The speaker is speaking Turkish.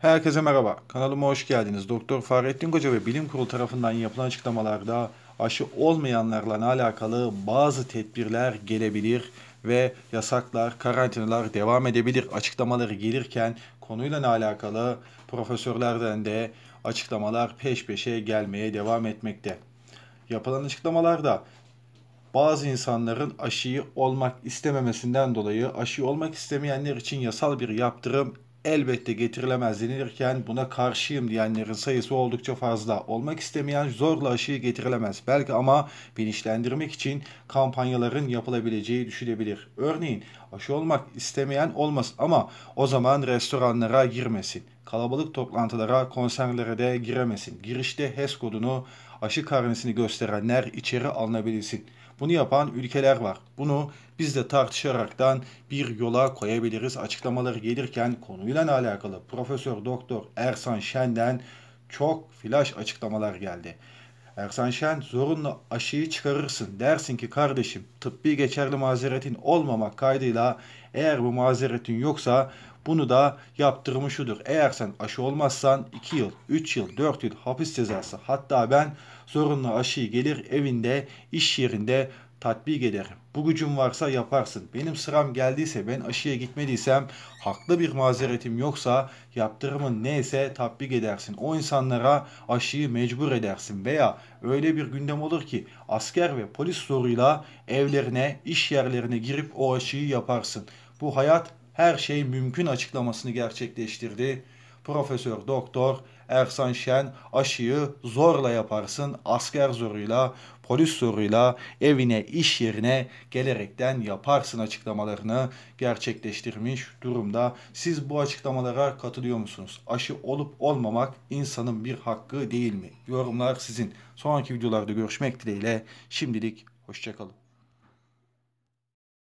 Herkese merhaba. Kanalıma hoş geldiniz. Doktor Fahrettin Koca ve bilim kurulu tarafından yapılan açıklamalarda aşı olmayanlarla alakalı bazı tedbirler gelebilir ve yasaklar, karantinalar devam edebilir açıklamaları gelirken konuyla alakalı profesörlerden de açıklamalar peş peşe gelmeye devam etmekte. Yapılan açıklamalarda bazı insanların aşıyı olmak istememesinden dolayı aşı olmak istemeyenler için yasal bir yaptırım elbette getirilemez denilirken buna karşıyım diyenlerin sayısı oldukça fazla. Olmak istemeyen zorla aşıyı getirilemez. Belki ama bilinçlendirmek için kampanyaların yapılabileceği düşünebilir. Örneğin aşı olmak istemeyen olmaz ama o zaman restoranlara girmesin kalabalık toplantılara, konserlere de giremesin. Girişte HES kodunu, aşı karnesini gösterenler içeri alınabilsin. Bunu yapan ülkeler var. Bunu biz de tartışaraktan bir yola koyabiliriz. Açıklamaları gelirken konuyla alakalı Profesör Doktor Ersan Şen'den çok flash açıklamalar geldi. Ersan Şen zorunlu aşıyı çıkarırsın. Dersin ki kardeşim tıbbi geçerli mazeretin olmamak kaydıyla eğer bu mazeretin yoksa bunu da yaptırmışudur. Eğer sen aşı olmazsan 2 yıl, 3 yıl, 4 yıl hapis cezası hatta ben zorunlu aşıyı gelir evinde, iş yerinde tatbik ederim. Bu gücüm varsa yaparsın. Benim sıram geldiyse ben aşıya gitmediysem haklı bir mazeretim yoksa yaptırımın neyse tatbik edersin. O insanlara aşıyı mecbur edersin veya öyle bir gündem olur ki asker ve polis zoruyla evlerine, iş yerlerine girip o aşıyı yaparsın. Bu hayat her şey mümkün açıklamasını gerçekleştirdi. Profesör Doktor Ersan Şen aşıyı zorla yaparsın. Asker zoruyla, polis zoruyla evine, iş yerine gelerekten yaparsın açıklamalarını gerçekleştirmiş durumda. Siz bu açıklamalara katılıyor musunuz? Aşı olup olmamak insanın bir hakkı değil mi? Yorumlar sizin. Sonraki videolarda görüşmek dileğiyle. Şimdilik hoşçakalın.